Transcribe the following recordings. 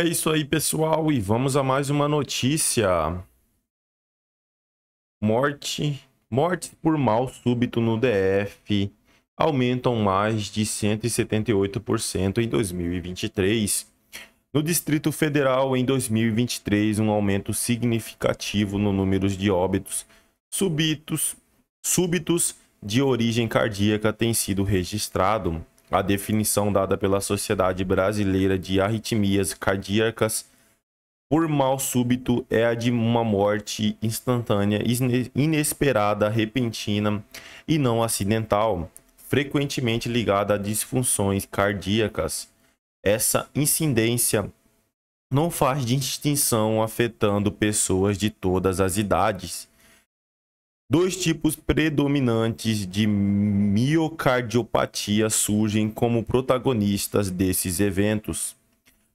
É isso aí, pessoal, e vamos a mais uma notícia. Morte, mortes por mal súbito no DF aumentam mais de 178% em 2023. No Distrito Federal, em 2023, um aumento significativo no número de óbitos súbitos, súbitos de origem cardíaca tem sido registrado a definição dada pela Sociedade Brasileira de Arritmias Cardíacas por mal súbito é a de uma morte instantânea, inesperada, repentina e não acidental, frequentemente ligada a disfunções cardíacas. Essa incidência não faz distinção afetando pessoas de todas as idades Dois tipos predominantes de miocardiopatia surgem como protagonistas desses eventos.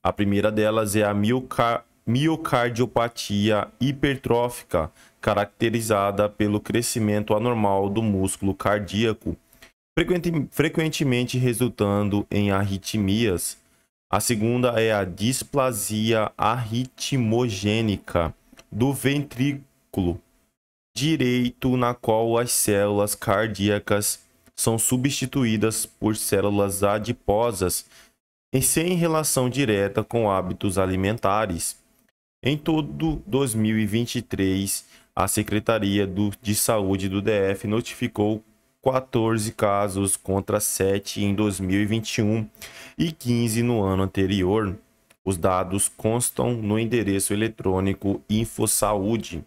A primeira delas é a mioca miocardiopatia hipertrófica, caracterizada pelo crescimento anormal do músculo cardíaco, frequentemente resultando em arritmias. A segunda é a displasia arritmogênica do ventrículo, direito na qual as células cardíacas são substituídas por células adiposas e sem relação direta com hábitos alimentares. Em todo 2023, a Secretaria de Saúde do DF notificou 14 casos contra 7 em 2021 e 15 no ano anterior. Os dados constam no endereço eletrônico InfoSaúde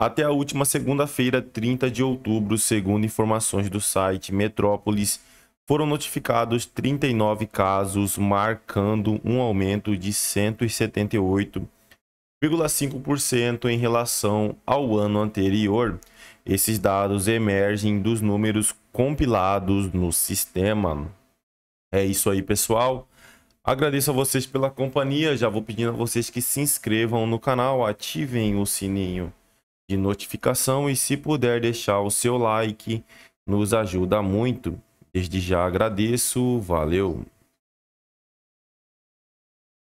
até a última segunda-feira, 30 de outubro, segundo informações do site Metrópolis, foram notificados 39 casos, marcando um aumento de 178,5% em relação ao ano anterior. Esses dados emergem dos números compilados no sistema. É isso aí, pessoal. Agradeço a vocês pela companhia. Já vou pedindo a vocês que se inscrevam no canal, ativem o sininho de notificação e se puder deixar o seu like, nos ajuda muito. Desde já agradeço, valeu!